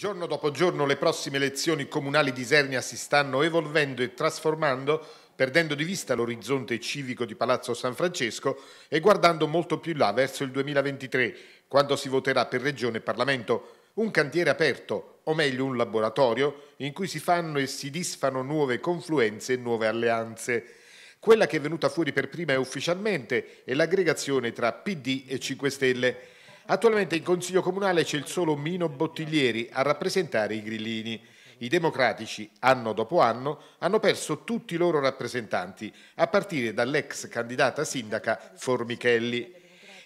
Giorno dopo giorno le prossime elezioni comunali di Isernia si stanno evolvendo e trasformando, perdendo di vista l'orizzonte civico di Palazzo San Francesco e guardando molto più là verso il 2023, quando si voterà per Regione e Parlamento. Un cantiere aperto, o meglio un laboratorio, in cui si fanno e si disfano nuove confluenze e nuove alleanze. Quella che è venuta fuori per prima e ufficialmente è l'aggregazione tra PD e 5 Stelle. Attualmente in Consiglio Comunale c'è il solo Mino Bottiglieri a rappresentare i grillini. I democratici, anno dopo anno, hanno perso tutti i loro rappresentanti, a partire dall'ex candidata sindaca Formichelli.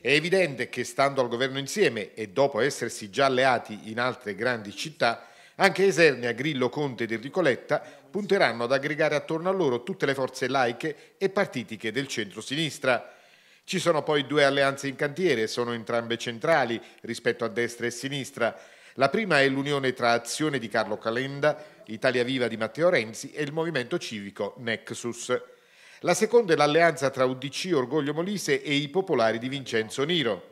È evidente che, stando al governo insieme e dopo essersi già alleati in altre grandi città, anche Esernia, Grillo, Conte ed Enricoletta punteranno ad aggregare attorno a loro tutte le forze laiche e partitiche del centro-sinistra. Ci sono poi due alleanze in cantiere, sono entrambe centrali rispetto a destra e sinistra. La prima è l'unione tra Azione di Carlo Calenda, Italia Viva di Matteo Renzi e il movimento civico Nexus. La seconda è l'alleanza tra UDC Orgoglio Molise e i popolari di Vincenzo Niro.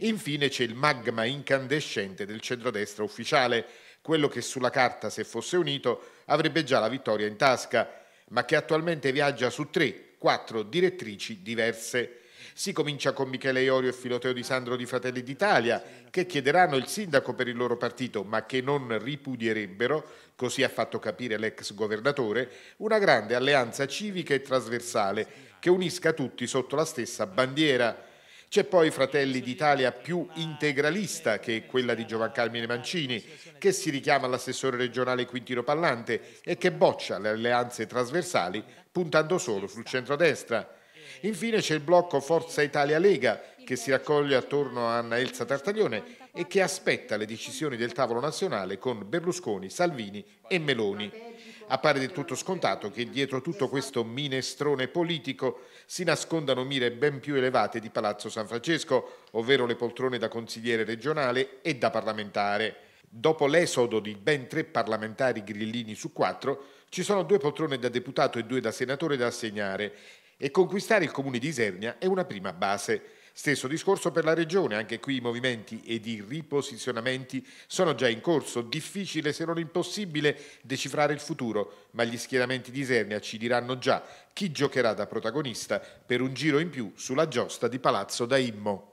Infine c'è il magma incandescente del centrodestra ufficiale, quello che sulla carta, se fosse unito, avrebbe già la vittoria in tasca, ma che attualmente viaggia su tre, quattro direttrici diverse. Si comincia con Michele Iorio e Filoteo Di Sandro di Fratelli d'Italia, che chiederanno il sindaco per il loro partito, ma che non ripudierebbero, così ha fatto capire l'ex governatore, una grande alleanza civica e trasversale che unisca tutti sotto la stessa bandiera. C'è poi Fratelli d'Italia più integralista, che è quella di Giovan Carmine Mancini, che si richiama all'assessore regionale Quintino Pallante e che boccia le alleanze trasversali puntando solo sul centrodestra. Infine c'è il blocco Forza Italia Lega che si raccoglie attorno a Anna Elsa Tartaglione e che aspetta le decisioni del tavolo nazionale con Berlusconi, Salvini e Meloni. Appare del tutto scontato che dietro tutto questo minestrone politico si nascondano mire ben più elevate di Palazzo San Francesco, ovvero le poltrone da consigliere regionale e da parlamentare. Dopo l'esodo di ben tre parlamentari grillini su quattro, ci sono due poltrone da deputato e due da senatore da assegnare e conquistare il comune di Isernia è una prima base. Stesso discorso per la regione, anche qui i movimenti ed i riposizionamenti sono già in corso, difficile se non impossibile decifrare il futuro, ma gli schieramenti di Isernia ci diranno già chi giocherà da protagonista per un giro in più sulla giosta di Palazzo da Immo.